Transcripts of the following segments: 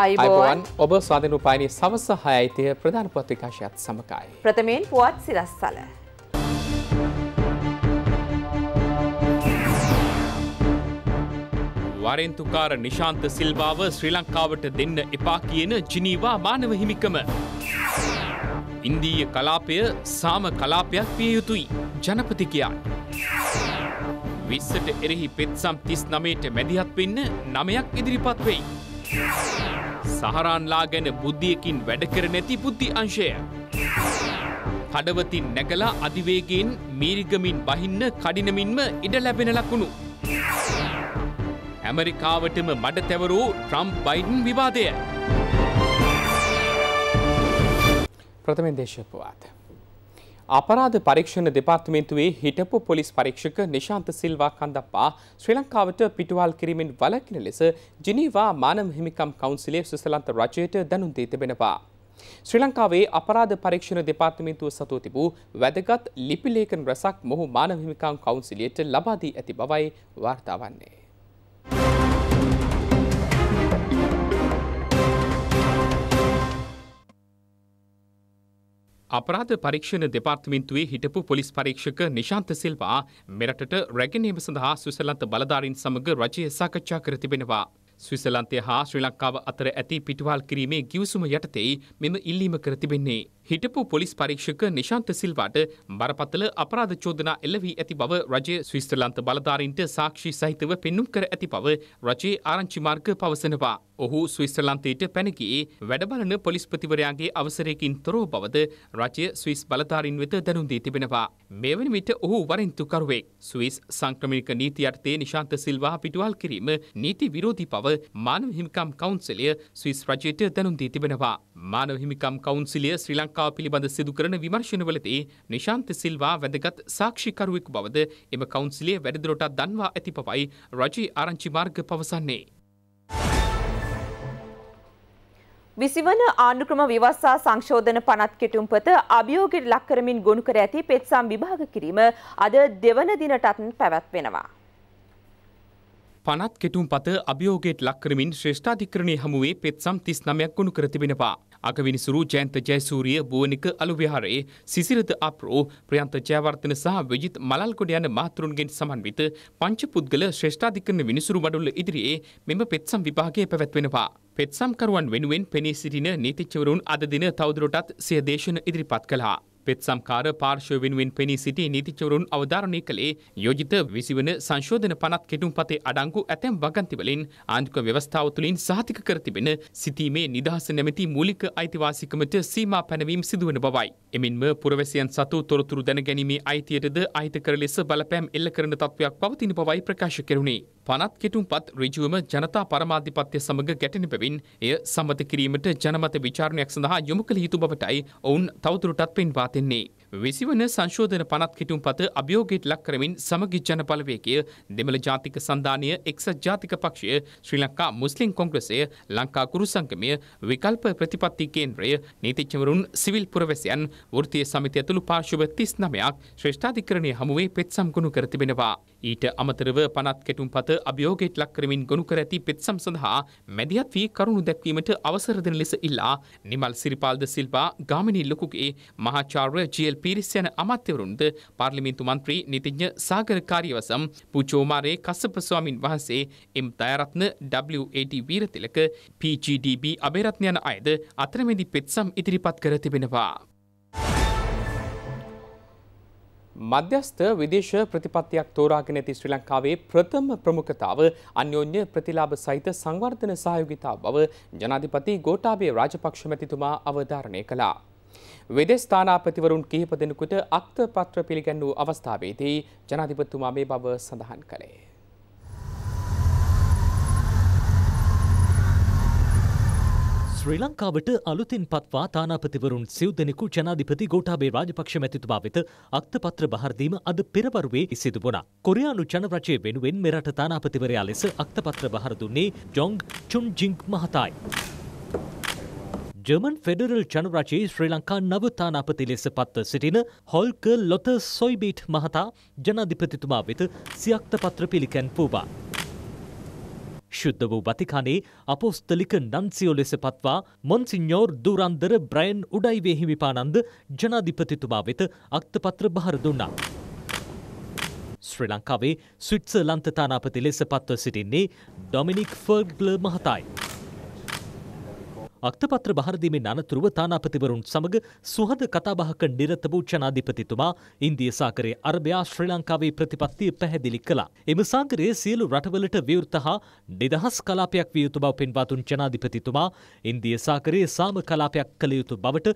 අයිබෝන් ඔබ ස්වාධන උපානි සවස හයයිතිය ප්‍රධාන පත්‍රිකාශයත් සමකයි. ප්‍රථමයෙන් පුවත් සිරස් සල. වරෙන්තුකාර නිශාන්ත සිල්භාව ශ්‍රී ලංකාවට දෙන්න එපා කියන ජිනීවා මානව හිමිකම. ඉන්දීය කලාපය සාම කලාපයක් විය යුතුයි ජනපතිකයාන්. විස්සට එරෙහි පෙත්සම් තිස් නමයට මැදිහත් වෙන්න නමයක් ඉදිරිපත් වෙයි. සහරාන්ලා ගැන බුද්ධියකින් වැඩකර නැති බුද්ධි අංශය. හඩවතින් නැගලා අධිවේගෙන් මීරිගමින් බහින්න කඩිනමින්ම ඉඩ ලැබෙන ලකුණු. ඇමරිකාවටම මඩ තැවරූ ට්‍රම්ප් බයිඩන් විවාදය. ප්‍රථමෙන් දේශපවාත. අපරාධ පරීක්ෂණ දෙපාර්තමේන්තුවේ හිටපු පොලිස් පරීක්ෂක නිශාන්ත සිල්වා කන්දප්පා ශ්‍රී ලංකාවට පිටුවල් කිරීමෙන් වළකින ලෙස ජිනීවා මානව හිමිකම් කවුන්සිලේ ස්විසලන්ත රජයට දැනුම් දී තිබෙනවා. ශ්‍රී ලංකාවේ අපරාධ පරීක්ෂණ දෙපාර්තමේන්තුව සතු තිබූ වැදගත් ලිපි ලේඛන රැසක් මොහු මානව හිමිකම් කවුන්සිලයට ලබා දී ඇති බවයි වාර්තා වන්නේ. අපරාධ පරීක්ෂණ දෙපාර්තමේන්තුවේ හිටපු පොලිස් පරීක්ෂක නිශාන්ත සිල්වා මෙරටට රැගෙනීම සඳහා සුසලන්ත බලධාරීන් සමග රජය සාකච්ඡා කර තිබෙනවා. ස්විසලන්තය හා ශ්‍රී ලංකාව අතර ඇති පිටුවල් කිරීමේ ගිවිසුම යටතෙයි මෙම ඉල්ලීම කර තිබෙන්නේ. හිටපු පොලිස් පරීක්ෂක නිශාන්ත සිල්වාට බරපතල අපරාධ චෝදනා එල්ල වී ඇති බව රජය ස්විස්තරලන්ත බලධාරීන්ට සාක්ෂි සහිතව පෙන්නුම් කර ඇති බව රජයේ ආරංචි මාර්ග පවසනවා. ඔහු ස්විස්තරලන්තයට පැනගියේ වැඩබලන පොලිස්පතිවරයාගේ අවසරයකින් තොරව බවද රජය ස්විස් බලධාරීන් වෙත දැනුම් දී තිබෙනවා. මේ වන විට ඔහු වරින්තුකරුවෙක්. ස්විස් සංක්‍රමණික නීති යටතේ නිශාන්ත සිල්වා පිටුවල් කිරීම නීති විරෝධී බව මානව හිමිකම් කවුන්සිලය ස්විස් රජයට දැනුම් දී තිබෙනවා. මානව හිමිකම් කවුන්සිලය ශ්‍රී ලංකා ලංකාව පිළිබඳ සිදු කරන විමර්ශනවලදී නිශාන්ත සිල්වා වැදගත් සාක්ෂිකරුවෙකු බවද එම කවුන්සිලය වැඩිදුරටත් දන්වා ඇති පවයි රජී ආරංචි මාර්ග පවසන්නේ. විසිවන ආණ්ඩුක්‍රම විවස්සා සංශෝධන පනත් කෙටුම්පත අභියෝගයට ලක්කරමින් ගොුණු කර ඇති පෙත්සම් විභාග කිරීම අද දෙවන දිනටත් පැවැත්වෙනවා. පනත් කෙටුම් පත අභියෝගයට ලක්කරමින් ශ්‍රේෂ්ඨාධිකරණය හමුවේ පෙත්සම් තිස් නමයක් ගුණු කර තිබෙනවා. අගවිනිසුරු ජයන්ත ජයසූරිය බුවනික අලුවිහාරයේ සිසිරත අප්‍රෝ ප්‍රයන්ත ජයවර්තන සහ විජිත් මලල්කොඩ යන මාතෘන්ගෙන් සමන්විත පංච පුද්ගල ශ්‍රේෂ්ඨාධිකරණ විනිසුරු මඩුල්ල ඉදිරියේ මෙම පෙත්සම් විභාගය පැවැත්වෙනවා. පෙත්සම්කරුවන් වෙනුවෙන් පෙනී සිටින නීතිච්චවරුන් අද දින තවදුරටත් සිය දේශන ඉදිරිපත් කළා. පෙත් සම්කාර පාර්ශව වෙනුවෙන් පෙනී සිටි නීතිචවරුන් අවධාරණය කළේ යෝජිත විසිවන සංශෝධන පනත් කෙටුම්පතේ අඩංගු ඇතැම් වගන්තිවලින් ආණ්ඩුක ව්‍යවස්ථාව තුළින් සහතික කර තිබෙන සිතීමේ නිදහස නැමැති මූලික අයිතිවාසිකමට සීමා පැනවීම සිදුවන බවයි. එමෙන්ම පුරවැසියන් සතු තොරතුරු දැනගැනීමේ අයිතියටද අහිතකර ලෙස බලපෑම් එල්ල කරන තත්ත්වයක් පවතින බවයි ප්‍රකාශ කෙරුණේ. පනත් කෙටුම් පත් රිජුවම ජනතා පරමාධිපත්‍ය සමඟ ගැටෙන පැවින් එය සමත කිරීමට ජනමත විචාරණයක් සඳහා යොමු කළ යුතු බවටයි ඔවුන් තවතුරටත් පෙන්වා දෙන්නේ. විසිවන සංශෝධන පනත් හිටුම් පත අභියෝගයට ලක් කරමින් සමගි ජනපලවේකය දෙමළ ජාතික සන්ධානය එක්සත් ජාතික පක්ෂය ශ්‍රී ලංකා මුස්ලිම් කොංග්‍රසය ලංකා කුරු සංගමය විකල්ප ප්‍රතිපත්ති කේන්ද්‍රය නීතිච්චවරුන් සිවිල් පුරවැසියන් වෘතිය සමිති ඇතුළු පාර්ශව තිස් නමයක් ශ්‍රේෂ්ඨාධිකරණය හමුවේ පෙත්සම් ගොනු කර තිබෙනවා. ඊට අමතරව පනත් කෙටුම් පත අභියෝගයට ලක් කරමින් ගොනු කර ඇති පෙත්සම් සඳහා මැදිහත් වී කරුණු දැක්වීමට අවසර දෙන ලෙස ඉල්ලා නිමල් සිරිපාල්ද සිල්වා ගාමිණී ලොකුගේ මහාචාර්ය ජීල් පිරිස් යන අමාත්‍යවරුන්ද පාර්ලිමේන්තු මන්ත්‍රී නිතිඥ සාගර කාරියවසම් පුචෝමාරේ කස්සප ස්වාමින් වහන්සේ එම් දයරත්න WAT වීරතිලක PGDB අබේරත්න යන අයද අතරමැදි පෙත්සම් ඉදිරිපත් කර තිබෙනවා. මධ්‍යස්ථ විදේශ ප්‍රතිපත්තියක් තෝරාගෙන ඇති ශ්‍රී ලංකාවේ ප්‍රථම ප්‍රමුඛතාව අන්‍යෝන්‍ය ප්‍රතිලාභ සහිත සංවර්ධන සහයෝගිතා බව ජනාධිපති ගෝඨාභය රාජපක්ෂ මැතිතුමා අවධාරණය කළා. විදෙස් ස්ථානාපතිවරුන් කිහිප දෙනෙකුට අක්තපත්‍ර පිළිගැන්වූ අවස්ථාවේදී ජනාධිපතිතුමා මේ බව සඳහන් කළේ. ශ්‍රී ලංකාවට අලුතින් පත්වා තානාපතිවරුන් සිව් දෙනෙකු ජනාධිපති ගෝඨාභය රාජපක්ෂ මැතිතුමා වෙත අක්තපත්‍ර බහාරදීම අද පෙරවරුවේ සිදු වුණා. කොරියානු ජනරජය වෙනුවෙන් මෙරට තානාපතිවරයා ලෙස අක්තපත්‍ර බහර දුන්නේ ජොංග් චුන් ජිංක් මහතායි. ජර්මන් ෆෙඩරල් ජනරජයේ ශ්‍රී ලංකා නවතානාපති ලෙස පත්ව සිටින හොල්ක ලොත සොයිබීට් මහතා ජනාධිපතිතුමා වෙත සියක්ත පත්‍ර පිළිකැන් පූවා. ශුද්ධ වූ වතිකානේ අපෝස්තලික නන්සියෝ ලෙස පත්වා මොන්සිඥෝර් දුරන්දර බ්‍රයන් උඩයිවේ හිමිපානන්ද ජනාධිපතිතුමා වෙත අක්තපත්‍ර භාර දුන්නා. ශ්‍රී ලංකාවේ ස්විට්සර්ලන්ත තානාපති ලෙස පත්ව සිටින්නේ ඩොමිනික් ෆර්ග්ල මහතායි. අක්තපත්‍ර භාරදීමෙන් අනතුරුව තානාපතිවරුන් සමග සුහද කතාබහක නිරත වූ ජනාධිපතිතුමා ඉන්දිය සාගරයේ අරබයා ශ්‍රී ලංකාවේ ප්‍රතිපත්තිය පැහැදිලි කළා. එම සාගරයේ සියලු රටවලට විවෘත හා නිදහස් කලාපයක් විය යුතු බව පෙන්වා දුන් ජනාධිපතිතුමා ඉන්දිය සාගරයේ සාම කලාපයක් කළ යුතු බවට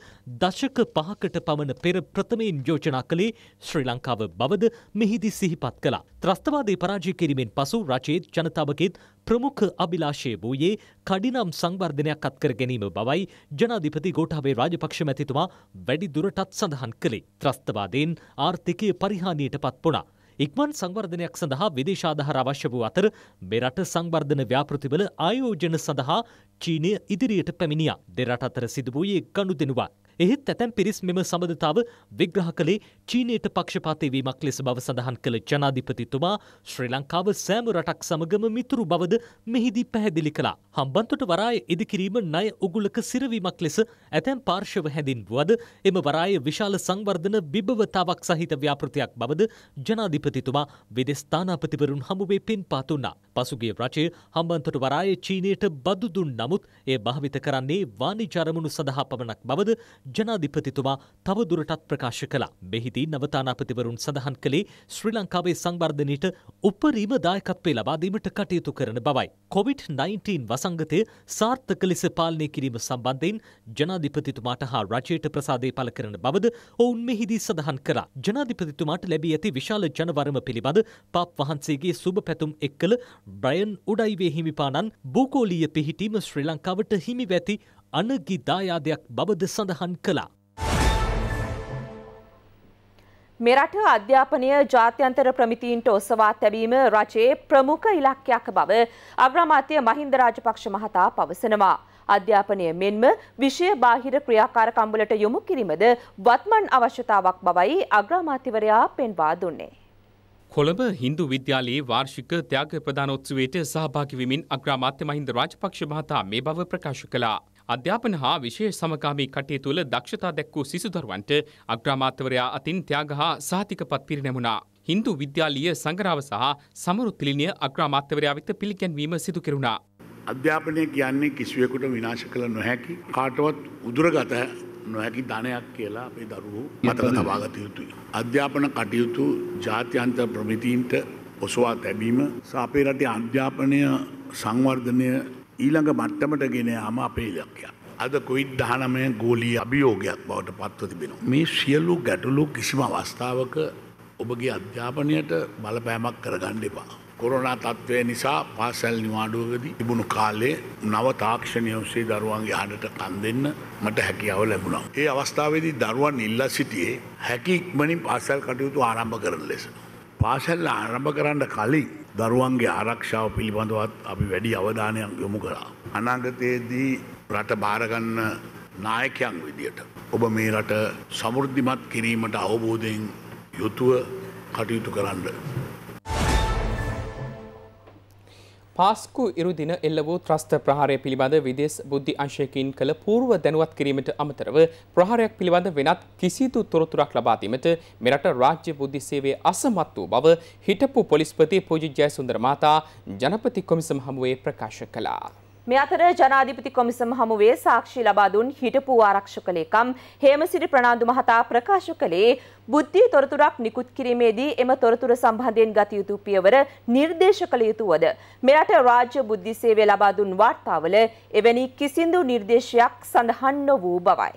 දශක පහකට පමණ පෙර ප්‍රථමයෙන් යෝජනා කළේ ශ්‍රී ලංකාව බවද මෙහිදී සිහිපත් කළා. ත්‍රස්තවාදී පරාජය කිරීමෙන් පසු රජයේ ජනතාවගේත් ප්‍රමුඛ අභිලාෂය වූයේ කඩිනම් සංවර්ධනයක් අත්කර ගැනීම බවයි ජනාධිපති ගෝඨාභය රාජපක්ෂ මැතිතුමා වැඩි දුරටත් සඳහන් කළේ. ත්‍රස්තවාදයෙන් ආර්ථිකය පරිහානියට පත් වුණා. ඉක්මන් සංවර්ධනයක් සඳහා විදේශාධාර අවශ්‍ය වූ අතර මෙරට සංවර්ධන ව්‍යාපෘතිවල ආයෝජන සඳහා චීනය ඉදිරියට පැමිණියා. දෙරට අතර සිදු වූයේ ගනුදෙනුවක්. එහෙත් ඇතැම් පිරිස් මෙම සබඳතාව විග්‍රහ කළේ චීනයට පක්ෂපාතය වීමක් ලෙස බව සඳහන් කළ ජනාධිපතිතුමා ශ්‍රී ලංකාව සෑම රටක් සමගම මිතුරු බවද මෙහිදී පැහැදිලි කළා. හම්බන්තොට වරාය ඉදිකිරීම ණය උගුලක සිරවීමක් ලෙස ඇතැම් පාර්ශව හැඳින්වුවද එම වරාය විශාල සංවර්ධන බිබවතාවක් සහිත ව්‍යාපෘතියක් බවද ජනාධිපතිතුමා විදෙස් ස්ථානාපතිවරුන් හමුවේ පින් පාතුන්නා. පසුගිය රජය හම්බන්තොට වරායේ චීනයට බදු දුන් නමුත් එය භාවිත කරන්නේ වාණිජ අරමුණු සඳහා පමණක් බවද ජනාධිපතිතුමා තවදුරටත් ප්‍රකාශ කළා. මෙහිදී නවතානාපතිවරුන් සඳහන් කළේ ශ්‍රී ලංකාවේ සංවර්ධනයට උපරිම දායකත්වය ලබා දීමට කටයුතු කරන බවයි. COVID-19 වසංගතය සාර්ථක ලෙස පාලනය කිරීම සම්බන්ධයෙන් ජනාධිපතිතුමාට හා රජයට ප්‍රසාදය පළ කරන බවද ඔවුන් මෙහිදී සඳහන් කරා. ජනාධිපතිතුමාට ලැබී ඇති විශාල ජනවරම පිළිබඳ පාප් වහන්සේගේ සුබ පැතුම් එක්කල බ්‍රයන් උඩයිවේ හිමිපාණන් භූකෝලීය පිහිටීම ශ්‍රී ලංකාවට හිමිවැති අනගි දායාදයක් බවද සඳහන් කළා. මෙරට අධ්‍යාපනය ජාත්‍යන්තර ප්‍රමිතීන්ට ඔසවා තැබීම රජයේ ප්‍රමුඛ ඉලක්කයක් බව අග්‍රාමාත්‍ය මහින්ද රාජපක්ෂ මහතා පවසනවා. අධ්‍යාපනය මෙන්ම විෂය බාහිර ක්‍රියාකාරකම්වලට යොමු කිරීමද වත්මන් අවශ්‍යතාවක් බවයි අග්‍රාමාත්‍යවරයා පෙන්වා දුන්නේ. කොළඹ හින්දු විද්‍යාලයේ වාර්ෂික ත්‍යාග ප්‍රධානෝත්සවයට සහභාගිවීමෙන් අග්‍රාමාත්‍ය මහින්ද රාජපක්ෂ මහතා මේ බව ප්‍රකාශ කළා. අධ්‍යාපන හා විශේෂ සමකාමී කටයුතු තුළ දක්ෂතා දැක්වූ සිසුදරුවන්ට අග්‍රාමාත්‍යවරයා අතින් ත්‍යාග හා සහතිකපත් පිරිනැමුණා. හින්දු විද්‍යාලීය සංගරාව සහ සමරුත්තිලිනිය අග්‍රාමාත්‍යවරයා වෙත පිළිගැන්වීම සිදු කෙරුණා. අධ්‍යාපනය කියන්නේ කිසිවෙකුට විනාශ කළ නොහැකි කාටවත් උදුරගත නොහැකි ධනයක් කියලා අපේ දරුවෝ මතක තබාගත යුතුයි. අධ්‍යාපන කටයුතු ජාත්‍යන්තර ප්‍රමිතීන්ට ඔසවා තැබීම සාපේ රටේ අධ්‍යාපනය සංවර්ධනය ඊළඟ මට්ටමට ගෙන යාම අපේ ඉලක්කයක්. අද කොයිත් දහනමය ගෝලී අභියෝගයක් බවට පත්ව තිබෙනවා. මේ සියලු ගැටලු කිසිම අවස්ථාවක ඔබගේ අධ්‍යාපනයට බලපෑමක් කරගන්න එපා. කොරනා තත්ත්වය නිසා පාසැල් නිවාඩුවකදී තිබුණු කාලේ නව තාක්ෂණය ඔස්සේ දරුවන්ගේ හඬට කන් දෙන්න මට හැකියාව ලැබුණා. ඒ අවස්ථාවේදී දරුවන් ඉල්ලා සිටියේ හැකි ඉක්මනින් පාසැල් කටයුතු ආරම්භ කරන ලෙස. පාසැල් ආරම්භ කරන්න කලින් දරුවන්ගේ ආරක්ෂාව පිළිබඳවත් අපි වැඩි අවධානයක් යොමු කරා. අනාගතයේදී රට බාරගන්න නායකයන් විදියට. ඔබ මේ රට සමෘද්ධිමත් කිරීමට අවබෝධයෙන් යුතුව කටයුතු කරන්න පාස්කු ඉරුදින එල්ල වූ ත්‍රස්ත ප්‍රහාරය පිළිබඳ විදෙස් බුද්ධි අංශයකින් කළ පූර්ව දැනුවත් කිරීමට අමතරව ප්‍රහාරයක් පිළිබඳ වෙනත් කිසිදු තොරතුරක් ලබාදීමට මෙරට රාජ්‍ය බුද්ධි සේවේ අසමත් වූ බව හිටපු පොලිස්පති පූජි ජයසුන්දර මාතා ජනපති කොමිසම හමුවේ ප්‍රකාශ කළා. මේ අතර ජනාධිපති කොමිසම හමුවේ සාක්ෂි ලබා දුන් හිටපු ආරක්ෂක ලේකම් හේමසිරි ප්‍රනාන්දු මහතා ප්‍රකාශ කළේ බුද්ධි තොරතුරක් නිකුත් කිරීමේදී එම තොරතුර සම්බන්ධයෙන් ගත යුතු පියවර නිර්දේශ කළ යුතුවද මෙරට රාජ්‍ය බුද්ධි සේවය ලබා දුන් වාර්තාවල එවැනි කිසිදු නිර්දේශයක් සඳහන් නොවූ බවයි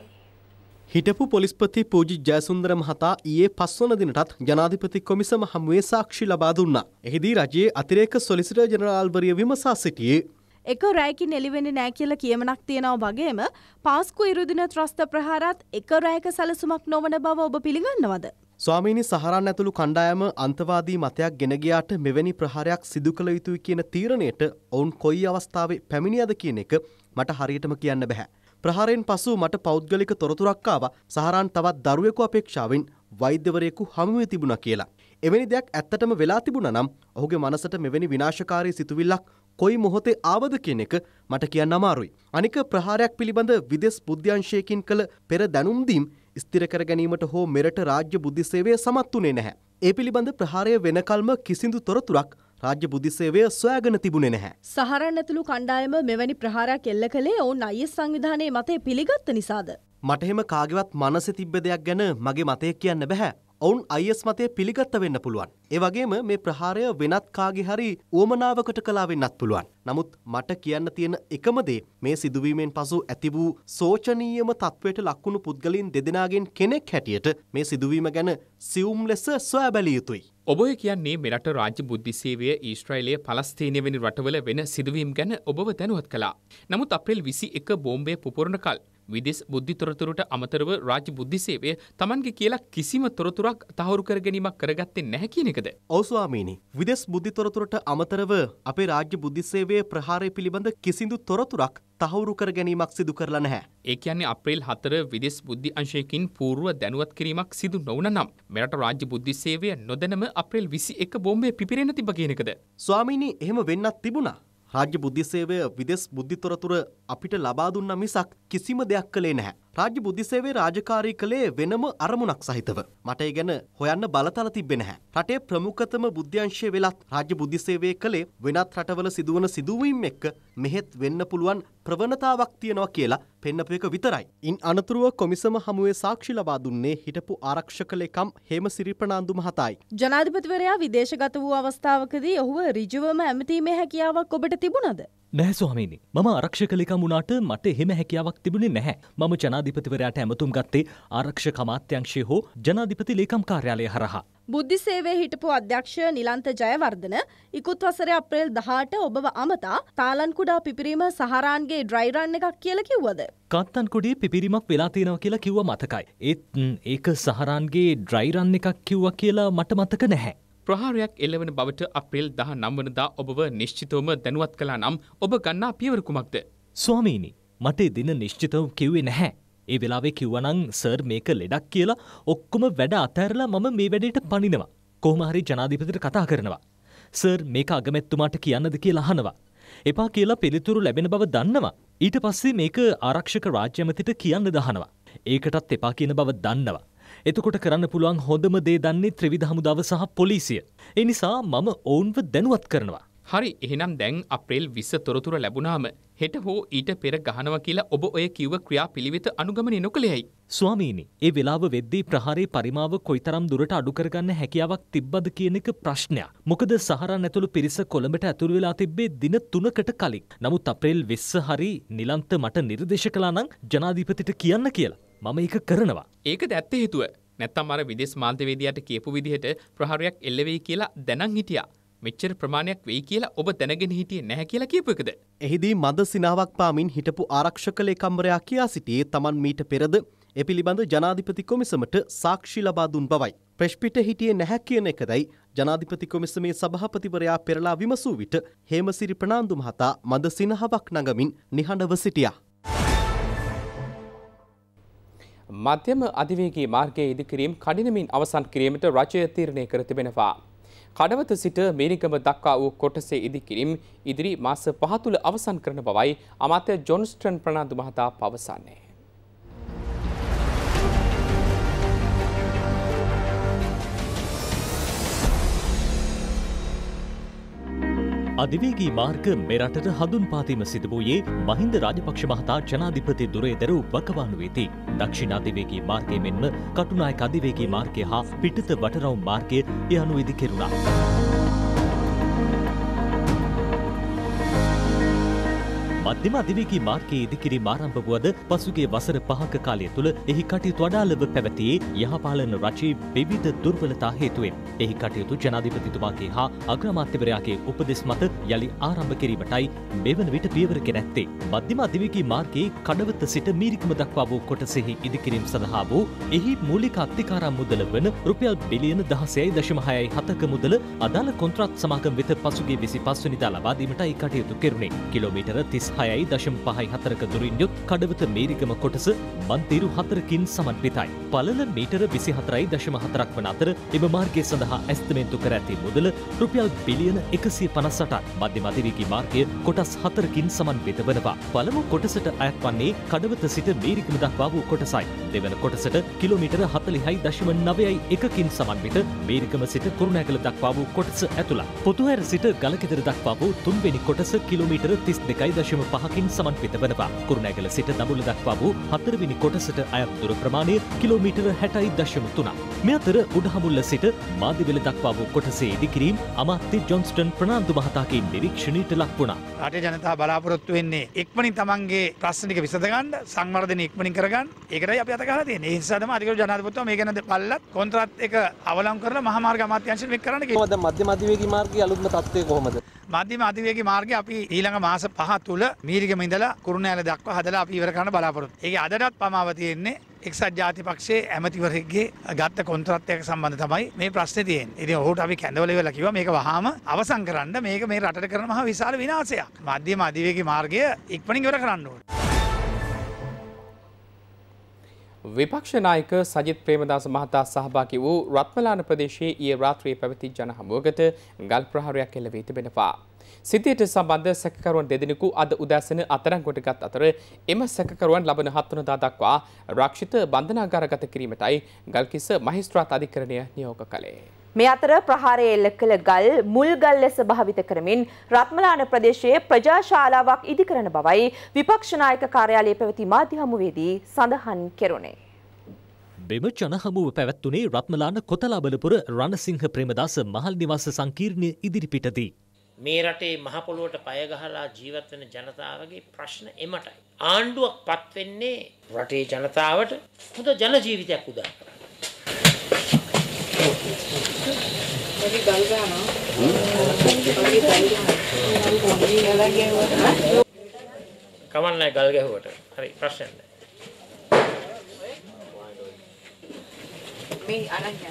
හිටපු පොලිස්පති පූජි ජයසුන්දර මහතා ඊයේ පස්වන දිනටත් ජනාධිපති කොමිසම හමුවේ සාක්ෂි ලබා දුන්නා. එහිදී රජයේ අතිරේක සොලිසිටර් ජනරාල්වරිය විමසා සිටියේ එක රෑකින් එලිවෙන්නේ නෑ කියල කියමනක් තියෙනව වගේම පාස්කු ඉරුදින ත්‍රස්ත ප්‍රහාරත් එක රෑක සැලසුමක් නොවන බව ඔබ පිළිගන්නවද. ස්වාමීනි සහරන් ඇතුළු කණ්ඩායම අන්තවාදී මතයක් ගෙනගයාට මෙවැනි ප්‍රහාරයක් සිදු කළ යුතුයි කියන තීරණයට ඔවුන් කොයි අවස්ථාවේ පැමිණියද කියන එක මට හරියටම කියන්න බැහැ. ප්‍රහාරයෙන් පසු මට පෞද්ගලික තොරතුරක්කාව සහරන් තවත් දරුවෙකු අපේක්ෂාවෙන් වෛද්‍යවරයෙකු හමුවේ තිබුණ කියලා. එවැනි දෙයක් ඇත්තටම වෙලා තිබුණ නම් ඔහුගේ මනසට මෙවැනි විනාශකාරී සිතුවිල්ලක් කොයි මොහොතේ ආවද කියන එක මට කියන්න අමාරුයි. අනික ප්‍රහාරයක් පිළිබඳ විදෙස් බුද්ධ්‍යංශයකින් කළ පෙර දැනුම් දීම් ස්ථිර කර ගැනීමට හෝ මෙරට රාජ්‍ය බුද්ධි සේවය සමත් වුණේ නැහැ. ඒ පිළිබඳ ප්‍රහාරය වෙනකල්ම කිසිදු තොරතුරක් රාජ්‍ය බුද්ධිසේවය සොයාගෙන තිබුණේ නැහැ. සහරන් ඇතුළු කණ්ඩායම මෙවැනි ප්‍රහාරයක් එල්ල කළේ ඔවුන් අයිස් සංවිධානයේ මතය පිළිගත්ත නිසාද. මට එහෙම කාගෙවත් මනසේ තිබ්බ දෙයක් ගැන මගේ මතය කියන්න බෑ. ඔවුන් අයිස් මතය පිළිගත්ත වෙන්න පුළුවන්. ඒ වගේම මේ ප්‍රහාරය වෙනත් කාගේ හරි උවමනාවකට කළා වෙන්නත් පුළුවන්. නමුත් මට කියන්න තියෙන එකම දේ මේ සිදුවීමෙන් පසු ඇති වූ සෝචනීයම තත්වයට ලක්වුණු පුද්ගලින් දෙදෙනාගෙන් කෙනෙක් හැටියට මේ සිදුවීම ගැන සියුම් ලෙස සොයා බැලිය යුතුයි. ඔබ කියන්නේ මෙරට රාජ්‍ය බුද්ධිසේවය ඊස්ට්‍රයිලය පලස්තීනය වැනි රටවල වෙන සිදුවීම් ගැන ඔබව දැනුවත් කලා. නමුත් අප්‍රෙල් විසි එක බෝම්බය පුපුරණ කල් විදෙස් බුද්ධිතොරතුරට අමතරව රාජ්‍ය බුද්ධිසේවය තමන්ගේ කියලා කිසිම තොරතුරක් තහවුරු කර ගැනීමක් කරගත්තේ නැහැ කියන එකද? ඔව් ස්වාමීනි. විදෙස් බුද්ධිතොරතුරට අමතරව අපේ රාජ්‍ය බුද්ධිසේවයේ ප්‍රහාරය පිළිබඳ කිසිදු තොරතුරක් තහවුරු කර ගැනීමක් සිදු කරලා නැහැ. ඒ කියන්නේ අප්‍රේල් 4 විදෙස් බුද්ධි අංශයකින් පූර්ව දැනුවත් කිරීමක් සිදු නොවුණ නම් මෙරට රාජ්‍ය බුද්ධි සේවය නොදැනම අප්‍රේල් 21 බෝම්බේ පිපිරෙන තිබ කියන එකද? ස්වාමීනි එහෙම වෙන්නත් තිබුණා. රාජ්‍ය බුද්ධිසේවය විදෙස් බුද්ධිතොරතුර අපිට ලබා දුන්නා මිසක් කිසිම දෙයක් කළේ නැහැ. රාජ්‍ය බුද්ධිසේවේ රාජකාරී කළේ වෙනම අරමුණක් සහිතව. මට ඒ ගැන හොයන්න බලතල තිබෙන්නේ නැහැ. රටේ ප්‍රමුඛතම බුද්ධ්‍යංශය වෙලත් රාජ්‍ය බුද්ධිසේවේ කළේ වෙනත් රටවල සිදුවන සිදුවීම් එක්ක මෙහෙත් වෙන්න පුළුවන් ප්‍රවණතාවක් තියෙනවා කියලා පෙන්නපු එක විතරයි. ඉන් අනතුරුව කොමිසම හමුවේ සාක්ෂි ලබා දුන්නේ හිටපු ආරක්ෂක ලේකම් හේමසිරි ප්‍රනාන්දු මහතායි. ජනාධිපතිවරයා විදේශගත වූ අවස්ථාවකදී ඔහුව ඍජුවම ඇමතීමේ හැකියාවක් ඔබට තිබුණද? නැහැ ස්වාමීනි මම ආරක්ෂක ලේකම් වුණාට මට එහෙම හැකියාවක් තිබුණේ නැහැ. මම ජනාධිපතිවරයාට ඇමතුම් ගත්තේ ආරක්ෂක අමාත්‍යාංශයේ හෝ ජනාධිපති ලේකම් කාර්යාලය හරහා. බුද්ධි සේවයේ හිටපු අධ්‍යක්ෂ නිලන්ත ජයවර්ධන ඉකුත් වසරේ අප්‍රේල් 18 ඔබව අමතා තාලන් කුඩා පිපිරීම සහරාන්ගේ ඩ්‍රයි රන් එකක් කියලා කිව්වද? කත්තන් කුඩේ පිපිරීමක් වෙලා තියෙනවා කියලා කිව්ව මතකයි. ඒත් ඒක සහරාන්ගේ ඩ්‍රයි රන් එකක් කිව්වා කියලා මට මතක නැහැ. ප්‍රහාරයක් එල්ලවන බවට අප්‍රේල් 19 වනදා ඔබව නිශ්චිතවම දැනුවත් කළා නම් ඔබ ගන්නා පියවර කුමක්ද? ස්වාමීනි, මට ඒ දින නිශ්චිතව කිව්වේ නැහැ. ඒ වෙලාවේ කිව්වනම් සර් මේක ලෙඩක් කියලා ඔක්කොම වැඩ අතහැරලා මම මේ වැඩේට පනිනවා. කොහොම හරි ජනාධිපතිට කතා කරනවා. සර් මේක අගමැත්තුමාට කියන්නද කියලා අහනවා. එපා කියලා පිළිතුරු ලැබෙන බව දන්නවා. ඊට පස්සේ මේක ආරක්ෂක රාජ්‍යමතිට කියන්න දහනවා. ඒකටත් එපා කියන බව දන්නවා. එතකොට කරන්න පුළුවන් හොඳම දේ දන්නේ ත්‍රවිධ හමුදාව සහ පොලිසිය. ඒ නිසා මම ඔවුන්ව දැනුවත් කරනවා. හරි එහෙනම් දැන් අප්‍රේල් විස්ස තොරතුර ලැබුණාම හෙට හෝ ඊට පෙර ගහනවා කියලා ඔබ ඔය කිව්ව ක්‍රියා පිළිවෙත අනුගමනය නොකළෙයි. ස්වාමීනි, ඒ වෙලාව වෙද්දී ප්‍රහාරයේ පරිමාව කොයිතරම් දුරට අඩු කරගන්න හැකියාවක් තිබ්බද කියන එක ප්‍රශ්නයක්. මොකද සහරන් ඇතුළු පිරිස කොළඹට ඇතුළු වෙලා තිබ්බේ දින 3කට කලින්. නමුත් අප්‍රේල් 20 හරි නිලන්ත මට නිර්දේශ කළා නම් ජනාධිපතිට කියන්න කියලා. මම ඒක කරනවා. ඒක දැත්ත හේතුව. නැත්තම් අර විදේශ මාධ්‍යවේදියාට කියපු විදිහට ප්‍රහාරයක් එල්ල වෙයි කියලා දැනන් හිටියා. මෙච්චර ප්‍රමාණයක් වෙයි කියලා ඔබ දැනගෙන හිටියේ නැහැ කියලා කියපු එකද? එහිදී මද සිනාවක් පාමින් හිටපු ආරක්ෂක ලේකම්වරයා කියා සිටියේ Taman මීට පෙරද ඒ පිළිබඳ ජනාධිපති කොමිසමට සාක්ෂි ලබා දුන් බවයි. ප්‍රෙස්පිට හිටියේ නැහැ කියන එකදයි ජනාධිපති කොමිසමේ සභාපතිවරයා පෙරලා විමසූ විට හේමසිරි ප්‍රනාන්දු මහතා මද සිනහවක් නගමින් නිහඬව සිටියා. මධ්‍යම අධිවේගේ මාර්ගයේ ඉදිකිරීම් කඩිනමින් අවසන් කිරීමට රජය තීරණය කර තිබෙනවා. කඩවත සිට මේරිකම දක්වා වූ කොටසේ ඉදිකිරීම් ඉදිරි මාස පහ තුළ අවසන් කරන බවයි අමාත්‍ය ජොන්ස්ටන් ප්‍රනාන්දු මහතා පවසන්නේ. අධිවේගී මාර්ග මෙරටට හඳුන්පාතීම සිද වූයේ මහින්ද රාජපක්ෂ මහතා ජනාධිපති දුරේදරු වකවානු වෙති. දක්ෂිණ අධිවේගී මාර්ගය මෙන්ම කටුනායක අධිවේගී මාර්ගය හා පිටත වටරවුම් මාර්ගය එ අනුව ඉදි කෙරුණා. මධ්‍යම අධිවේගී මාර්ගයේ ඉදිකිරීම ආරම්භ වුවද පසුගිය වසර පහක කාලය තුළ එහි කටයුතු අඩාලව පැවතියේ යහපාලන රජයේ විවිධ දුර්වලතා හේතුවෙන්. එහි කටයුතු ජනාධිපතිතුමාගේ හා අග්‍රාමාත්‍යවරයාගේ උපදෙස් මත යළි ආරම්භ කිරීමටයි මෙවන විට පියවර ගෙනැත්තේ. මධ්‍යම අධිවේගී මාර්ගයේ කඩවත සිට මීරිකම දක්වා වූ කොටසෙහි ඉදිකිරීම සඳහා වූ එහි මූලික අත්තිකාරම් මුදල වන රුපියල් බිලියන දහසයයි දශමහයයි හතක මුදල අදාළ කොන්ත්‍රාත් සමාගම් වෙත පසුගේ විසි පස්වනිදා ලබාදීමට ඒ කටයුතු කෙරුණේ කිලෝමීටර තිස් හයයි දශම් පහයි හතරක දුරින් යුත් කඩවත මේරිගම කොටස මන්තීරු හතරකින් සමන්විතයි. පලල මීටර විසි හතරයි දශම හතරක් වන අතර එම මාර්ගය සඳහා ඇස්තමේන්තු කර ඇති මුදල රුපියල් බිලියන එකසිය පනසටක් මධ්‍ය මතිරීකි මාර්ගය කොටස් හතරකින් සමන්විත වනවා. පළමු කොටසට අයත් වන්නේ කඩවත සිට මේරිගම දක්වා වූ කොටසයි. දෙවන කොටසට කිලෝමීටර හතලිහයි දශම නවයයි එකකින් සමන්විත මේරිකම සිට කුරුණෑගල දක්වා වූ කොටස ඇතුළත්. පොතුහැර සිට ගලකෙදර දක්වා වූ තුන්වෙනි කොටස කිලෝමීටර තිස් දෙකයි දශම පහකින් සමන්විත වනවා. කුරුණෑගල සිට දඹුල්ල දක්වා වූ හතරවෙනි කොටසට අයත් දුර ප්‍රමාණය කිලෝමීටර 60.3. මේ අතර උඩහමුල්ල සිට මාදිවිල දක්වා වූ කොටසේ ඉදිකිරීම අමාත්‍ය ජොන්ස්ටන් ප්‍රනාන්දු මහතාගේ නිරීක්ෂණයට ලක් වුණා. රටේ ජනතාව බලාපොරොත්තු වෙන්නේ ඉක්මනින් තමන්ගේ ප්‍රශ්න ටික විසඳගන්න, සංවර්ධනය ඉක්මනින් කරගන්න. ඒකටයි අපි අත ගහලා තියෙන්නේ. ඒ නිසාම අධිකරණ ජනාධිපතිතුමා මේ ගැන පල්ලත් කොන්ත්‍රාත් එක අවලං කරලා මහා මාර්ග අමාත්‍යාංශයට මේක කරන්න කිව්වා. දැන් මධ්‍යම අධිවේගී මාර්ගයේ අලුත්ම තත්ත්වය කොහොමද? මධ්‍යම අධිවේගී මාර්ගය අපි ඊළඟ මාස 5 තුල මීරිගම ඉඳලා කුරුණෑල දක්වා හදලා අපි ඉවර කරන්න බලාපොරොත්තු. ඒක අදටත් පමාව තියෙන්නේ එක්සත් ජාතිපක්ෂයේ ඇමතිවරයෙක්ගේ ගත්ත කොන්ත්‍රාත්යක සම්බන්ධ තමයි මේ ප්‍රශ්නේ තියෙන්නේ. ඉතින් ඔහුට අපි කැඳවල ඉවරලා කිව්වා මේක වහාම අවසන් කරන්න මේක මේ රටට කරන මහා විශාල විනාශයක්. මධ්‍යම අධිවේගී මාර්ගය ඉක්මනින් ඉවර කරන්න ඕනේ. විපක්ෂනායක සජිත් ප්‍රේමදාස මහතා සහභාකි වූ රත්මලාන ප්‍රදේශයේ ඊයේ රාත්‍රියේ පැවති ජනහමුවකට ගල් ප්‍රහාරයක් එල්ල වී තිබෙනවා. සිතයට සබන්ධ සැකරුවන් දෙදෙනෙකු අද උදැසන අතරංකොට ගත් අතර එම සැකරුවන් ලබන හත්වනදා දක්වා රක්ෂිත බන්ධනාගාරගත කිරීමටයි ගල්කිස මහිස්ත්‍රාත් අධිකරණය නියෝග කළේ. මේ අතර ප්‍රහාරය එල්ල කළ ගල් මුල් ගල් ලෙස භාවිත කරමින් රත්මලාන ප්‍රදේශයේ ප්‍රජාශාලාවක් ඉදිකරන බවයි විපක්ෂනායක කාර්යාලයේ පැවති මාධ්‍ය හමුවේදී සඳහන් කෙරුණේ. මෙම ජනහමුව පැවැත්වුණේ රත්මලාන කොතලාබලපුර රණසිංහ ප්‍රේමදාස මහල් නිවාස සංකීර්ණය ඉදිරිපිටදී. මේ රටේ මහ පොළොවට පය ගහලා ජීවත් වෙන ජනතාවගේ ප්‍රශ්න එමටයි. ආණ්ඩුවක්පත් වෙන්නේ රටේ ජනතාවට හොඳ ජන ජීවිතයක් උදා කරන්න. කමන්නයි ගල් ගැහුවට. හරි ප්‍රශ්න නැහැ. මේ අනන් යන්න.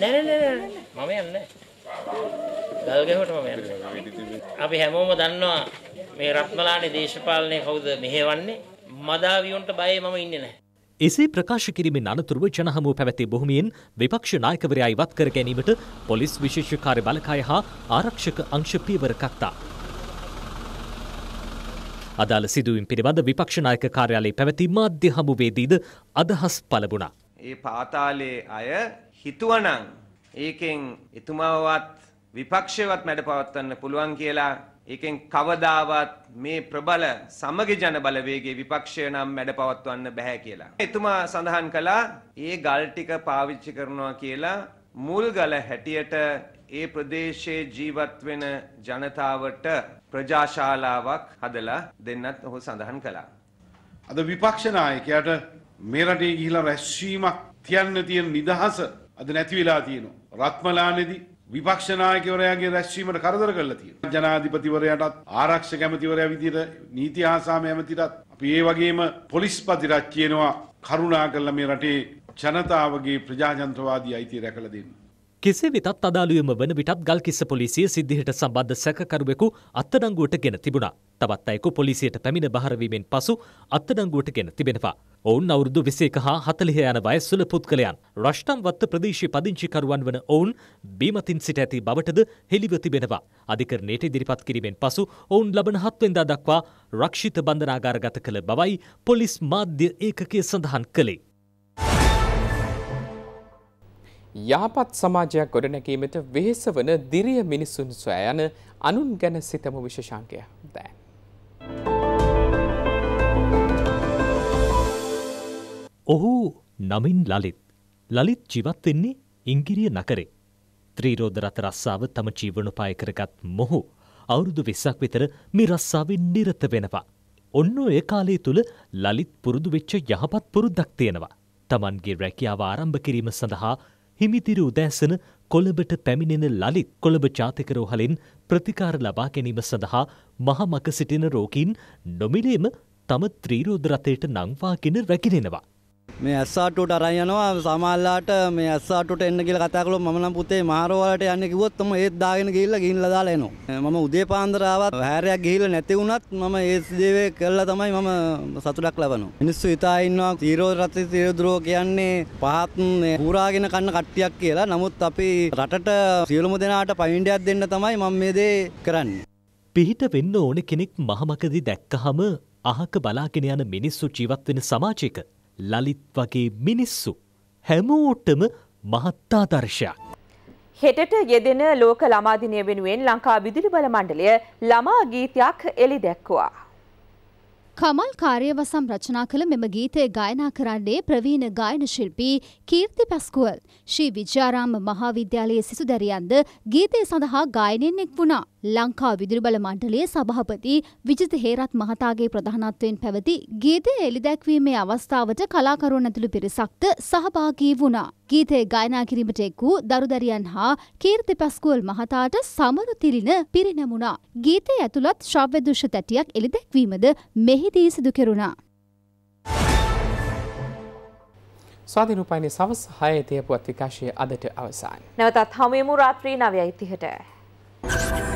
නෑ නෑ නෑ මම යන්නේ නැහැ. ගල්ගෙහුවට මම යනවා. අපි හැමෝම දන්නවා මේ රත්මලානේ දේශපාලනය කවුද මෙහෙවන්නේ? මදාවියොන්ට බයයි මම ඉන්නේ නැහැ. එසේ ප්‍රකාශ කිරීමෙන් අනතුරුව ජනහමුව පැවැති බොහොමයෙන් විපක්ෂ නායකවරයා ඉවත් කර ගැනීමට පොලිස් විශේෂ කාර්ය බලකාය හා ආරක්ෂක අංශ පියවර ගත්තා. අදාළ සිදුවීම් පිළිබඳ විපක්ෂ නායක කාර්යාලයේ පැවති මාධ්‍ය හමුවේදීද අදහස් පළ වුණා. ඒ පාතාලේ අය හිතුවනම් ඒකෙන් එතුමාවත් විපක්ෂයවත් මැඩ පවත්වන්න පුළුවන් කියලා ඒකෙන් කවදාවත් මේ ප්‍රබල සමගි ජන බලවේගයේ විපක්ෂය නම් මැඩ පවත්වන්න බෑ කියලා. එතුමා සඳහන් කළා ඒ ගල් ටික පාවිච්චි කරනවා කියලා මුල් ගල හැටියට ඒ ප්‍රදේශයේ ජීවත් වෙන ජනතාවට ප්‍රජාශාලාවක් හදලා දෙන්නත් ඔහු සඳහන් කළා. අද විපක්ෂ නායකයාට මේ රටේ ගිහිලා රැස්වීමක් තියන්න තියෙන නිදහස අද නැති වෙලා තියෙනවා. රත්මලානෙදි විපක්ෂ නායකවරයාගේ රැස්වීමට කරදර කරලා තියෙනවා. ජනාධිපතිවරයාටත් ආරක්ෂක ඇමතිවරයා විදිහට නීති ආසාම ඇමතිටත් අපි ඒ වගේම පොලිස්පතිරත් කියනවා කරුණා කරලා මේ රටේ ජනතාවගේ ප්‍රජාතන්ත්‍රවාදී අයිතිය රැකලා දෙන්න. කෙසේ වෙතත් අදාළුවම වන විටත් ගල්කිස්ස පොලිසිය සිද්ධියට සම්බන්ධ සැකකරුවෙකු අත්අඩංගුවට ගෙන තිබුණා. තවත් අයෙකු පොලිසියට පැමිණ බහරවීමෙන් පසු අත්අඩංගුවට ගෙන තිබෙනවා. ඔවුන් අවුරුදු විසේක හා හතලිහ යන වයස්සුල පුද්ගලයන් රෂ්ටම් වත්ත ප්‍රදේශී පදිංචිකරුවන් වන ඔවුන් බීමතින් සිට ඇති බවටද හෙළිව තිබෙනවා. අධිකරණයට ඉදිරිපත් කිරීමෙන් පසු ඔවුන් ලබන හත්වෙන්දා දක්වා රක්ෂිත බන්ධනාගාරගත කළ බවයි පොලිස් මාධ්‍ය ඒකකය සඳහන් කළේ. යහපත් සමාජයක් ගොඩනැකීමට වෙහෙස වන දිරිය මිනිසුන් සොය යන අනුන් ගැන සිතම විශෂංකය දෑ. ඔහු නමින් ලලිත් ලලිත් ජීවත්වෙන්නේ ඉංගිරිය නකරේ. ත්‍රීරෝධ රත රස්සාව තම ජීවනු පායකරගත් මොහු අවුරුදු විස්සක් විතර මේ රස්සාාවෙන් නිරත වෙනවා. ඔන්න ඒ කාලේ තුළ ලලිත් පුරුදු වෙච්ච යහපත් පුරුද්දක් තියෙනවා. තමන්ගේ රැකියාව ආරම්භ කිරීම සඳහා හිමිතිර උදෑසන කොළඹට පැමිණෙන ලලිත් කොළඹ ජාතික රෝහලෙන් ප්‍රතිකාර ලබා ගැනීම සඳහා මහමක සිටින රෝගීන් නොමිලේම තම ත්‍රීරෝධ රථයට නංවාගෙන රැකිරෙනවා. මේ ඇස්සාටුවට අරන් යනවා සමහරලාට මේ ඇස්සාටුවට එන්න කියලා කතා කළොත් මම නම් පුතේ මහරෝ වලට යන්න කිව්වොත් මම ඒත් දාගෙන ගිහිල්ලා ගිහිල්ලා දාලා එනවා මම උදේ පාන්දර ආවත් හැරයක් ගිහිල්ලා නැති වුණත් මම ඒ දේවේ කළා තමයි මම සතුටක් ලබනවා මිනිස්සු හිතා ඉන්නවා තීරෝ රත් තීරෝ කියන්නේ පහත් පුරාගෙන කන්න කට්ටියක් කියලා නමුත් අපි රටට සියලුම දෙනාට පයින්ඩයක් දෙන්න තමයි මම මේ දේ කරන්නේ පිහිට වෙන්න ඕන කෙනෙක් මහමකදී දැක්කහම අහක බලාගෙන යන මිනිස්සු ජීවත් වෙන සමාජයක ලලිත් වගේ මිනිස්සු. හැමෝටම මහත්තාදර්ශයක්. හෙටට යෙදෙන ලෝක ළමාදිනය වෙනුවෙන් ලංකා විදුලි බල මණ්ඩලය ළමා ගීතයක් එලි දැක්වා. කමල් කාර්යවසම් රචනා කළ මෙම ගීතය ගායනා කරන්නේ ප්‍රවීණ ගායන ශිල්පී කීර්ති පැස්කුවල්. ශ්‍රී විජ්‍යාරාම මහාවිද්‍යාලයේ සිසුදැරියන්ද ගීතය සඳහා ගායනෙන් එක් වුණා. ලංකා විදුලිබල මණ්ඩලයේ සභාපති විජිත හේරත් මහතාගේ ප්‍රධානත්වයෙන් පැවති ගීතය එළිදැක්වීමේ අවස්ථාවට කලාකරුවන් ඇතුළු පිරිසක්ද සහභාගී වුණා. ගීතය ගායනා කිරීමට එක් වූ දරුදරියන් හා කීර්ති පැස්කුවල් මහතාට සමරු තිරින පිරිනැමුණා. ගීතය ඇතුළත් ශ්‍රව්‍ය දෘෂ්‍ය තැටියක් එළිදැක්වීමද මෙහිදී සිදු කෙරුණා. ස්වාධිනුපයිනි සවස් හය තියපුවත් විකාශය අදට අවසාන්. නැවතත් හමුයමු රාත්‍රී නවයයි තිහට. Thank you.